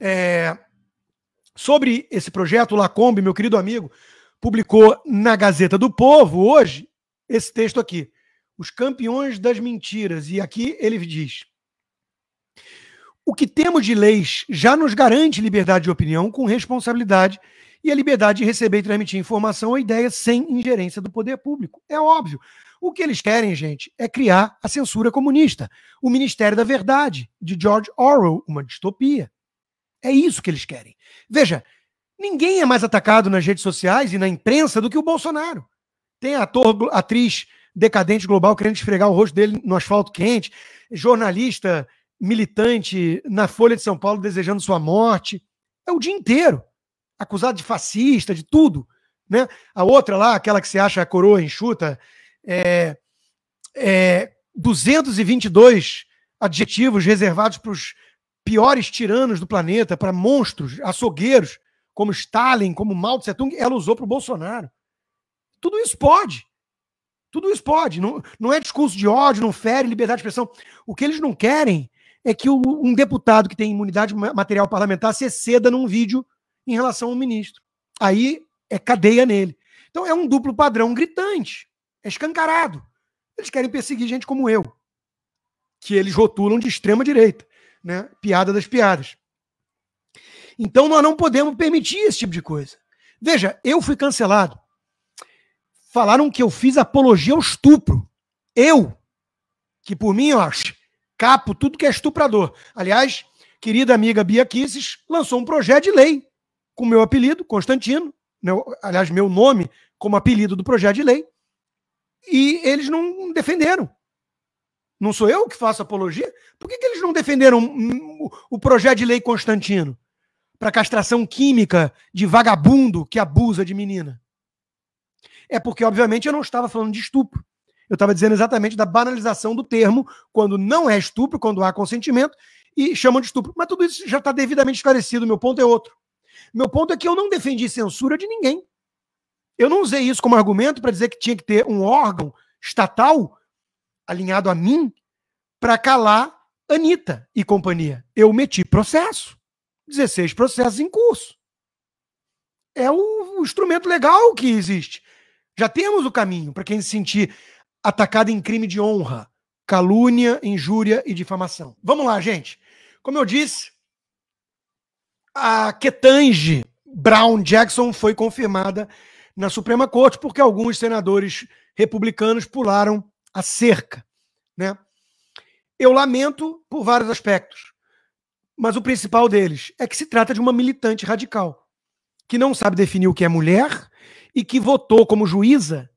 É, sobre esse projeto, o Lacombe, meu querido amigo, publicou na Gazeta do Povo hoje esse texto aqui: Os Campeões das Mentiras. E aqui ele diz. O que temos de leis já nos garante liberdade de opinião com responsabilidade e a liberdade de receber e transmitir informação ou ideia sem ingerência do poder público. É óbvio. O que eles querem, gente, é criar a censura comunista, o Ministério da Verdade, de George Orwell, uma distopia. É isso que eles querem. Veja, ninguém é mais atacado nas redes sociais e na imprensa do que o Bolsonaro. Tem ator, atriz decadente global querendo esfregar o rosto dele no asfalto quente, jornalista militante na Folha de São Paulo desejando sua morte. É o dia inteiro. Acusado de fascista, de tudo. Né? A outra lá, aquela que se acha a coroa enxuta, é, é 222 adjetivos reservados para os piores tiranos do planeta, para monstros, açougueiros, como Stalin, como Mao Tse Tung, ela usou para o Bolsonaro. Tudo isso pode. Tudo isso pode. Não, não é discurso de ódio, não fere liberdade de expressão. O que eles não querem é que o, um deputado que tem imunidade material parlamentar se exceda num vídeo em relação ao ministro. Aí é cadeia nele. Então é um duplo padrão gritante, é escancarado. Eles querem perseguir gente como eu, que eles rotulam de extrema direita né? Piada das piadas. Então nós não podemos permitir esse tipo de coisa. Veja, eu fui cancelado. Falaram que eu fiz apologia ao estupro. Eu, que por mim, ó, capo tudo que é estuprador. Aliás, querida amiga Bia Kisses lançou um projeto de lei com meu apelido, Constantino, meu, né, aliás, meu nome como apelido do projeto de lei, e eles não defenderam. Não sou eu que faço apologia? Por que, que eles não defenderam o projeto de lei Constantino para castração química de vagabundo que abusa de menina? É porque, obviamente, eu não estava falando de estupro. Eu estava dizendo exatamente da banalização do termo, quando não é estupro, quando há consentimento, e chamam de estupro. Mas tudo isso já está devidamente esclarecido. Meu ponto é outro. Meu ponto é que eu não defendi censura de ninguém. Eu não usei isso como argumento para dizer que tinha que ter um órgão estatal alinhado a mim para calar Anitta e companhia. Eu meti processo. 16 processos em curso. É o, o instrumento legal que existe. Já temos o caminho para quem se sentir atacado em crime de honra, calúnia, injúria e difamação. Vamos lá, gente. Como eu disse, a Ketange Brown Jackson foi confirmada na Suprema Corte porque alguns senadores republicanos pularam a cerca. Né? Eu lamento por vários aspectos, mas o principal deles é que se trata de uma militante radical que não sabe definir o que é mulher e que votou como juíza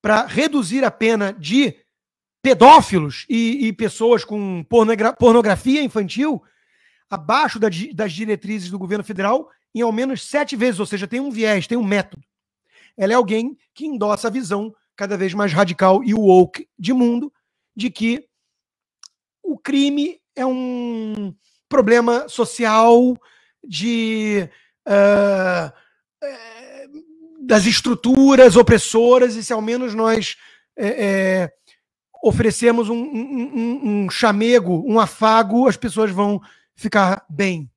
para reduzir a pena de pedófilos e, e pessoas com pornogra pornografia infantil abaixo da, das diretrizes do governo federal em ao menos sete vezes, ou seja, tem um viés, tem um método. Ela é alguém que endossa a visão cada vez mais radical e woke de mundo de que o crime é um problema social de uh, das estruturas opressoras e se ao menos nós é, é, oferecemos um, um, um, chamego, um afago, as pessoas vão ficar bem.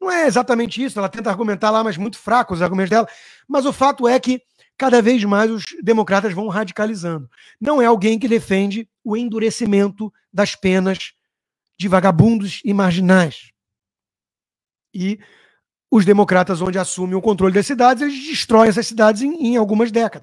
Não é exatamente isso, ela tenta argumentar lá, mas muito fraco os argumentos dela. Mas o fato é que cada vez mais os democratas vão radicalizando. Não é alguém que defende o endurecimento das penas de vagabundos e marginais. E os democratas, onde assumem o controle das cidades, eles destroem essas cidades em, em algumas décadas.